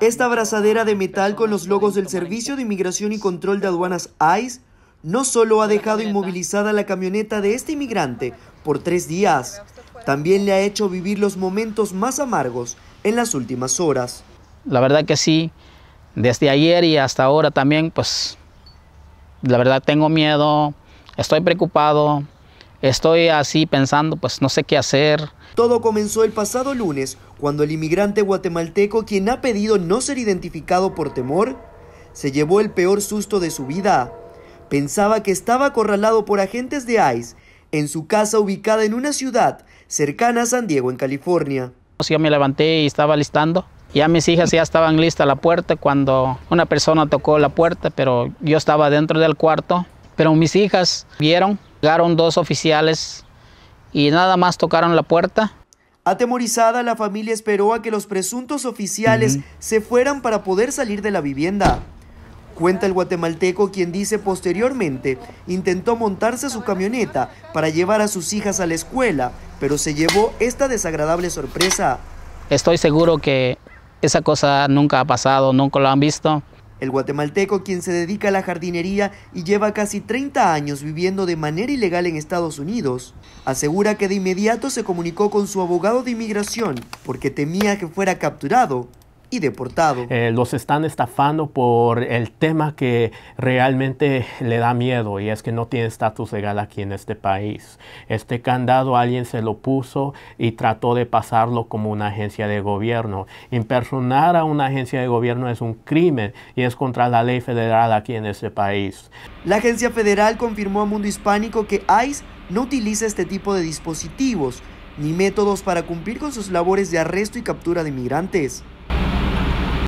Esta abrazadera de metal con los logos del Servicio de Inmigración y Control de Aduanas ICE no solo ha dejado inmovilizada la camioneta de este inmigrante por tres días, también le ha hecho vivir los momentos más amargos en las últimas horas. La verdad que sí, desde ayer y hasta ahora también, pues la verdad tengo miedo, estoy preocupado, Estoy así pensando, pues no sé qué hacer. Todo comenzó el pasado lunes, cuando el inmigrante guatemalteco, quien ha pedido no ser identificado por temor, se llevó el peor susto de su vida. Pensaba que estaba acorralado por agentes de ICE en su casa ubicada en una ciudad cercana a San Diego, en California. Pues, yo me levanté y estaba listando. Ya mis hijas ya estaban listas a la puerta cuando una persona tocó la puerta, pero yo estaba dentro del cuarto. Pero mis hijas vieron Llegaron dos oficiales y nada más tocaron la puerta. Atemorizada, la familia esperó a que los presuntos oficiales se fueran para poder salir de la vivienda. Cuenta el guatemalteco quien dice posteriormente intentó montarse su camioneta para llevar a sus hijas a la escuela, pero se llevó esta desagradable sorpresa. Estoy seguro que esa cosa nunca ha pasado, nunca lo han visto. El guatemalteco, quien se dedica a la jardinería y lleva casi 30 años viviendo de manera ilegal en Estados Unidos, asegura que de inmediato se comunicó con su abogado de inmigración porque temía que fuera capturado deportado. Eh, los están estafando por el tema que realmente le da miedo y es que no tiene estatus legal aquí en este país. Este candado alguien se lo puso y trató de pasarlo como una agencia de gobierno. Impersonar a una agencia de gobierno es un crimen y es contra la ley federal aquí en este país. La agencia federal confirmó a Mundo Hispánico que ICE no utiliza este tipo de dispositivos ni métodos para cumplir con sus labores de arresto y captura de migrantes.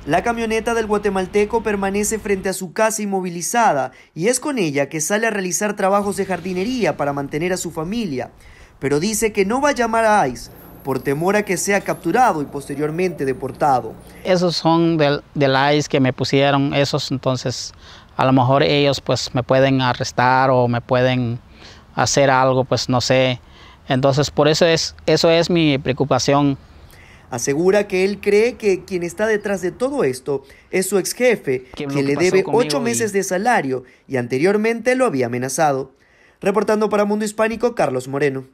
La camioneta del guatemalteco permanece frente a su casa inmovilizada y es con ella que sale a realizar trabajos de jardinería para mantener a su familia, pero dice que no va a llamar a ICE por temor a que sea capturado y posteriormente deportado. Esos son del, la ICE que me pusieron, esos entonces a lo mejor ellos pues me pueden arrestar o me pueden hacer algo, pues no sé. Entonces por eso es, eso es mi preocupación. Asegura que él cree que quien está detrás de todo esto es su ex jefe, quien le debe ocho meses de salario y anteriormente lo había amenazado. Reportando para Mundo Hispánico, Carlos Moreno.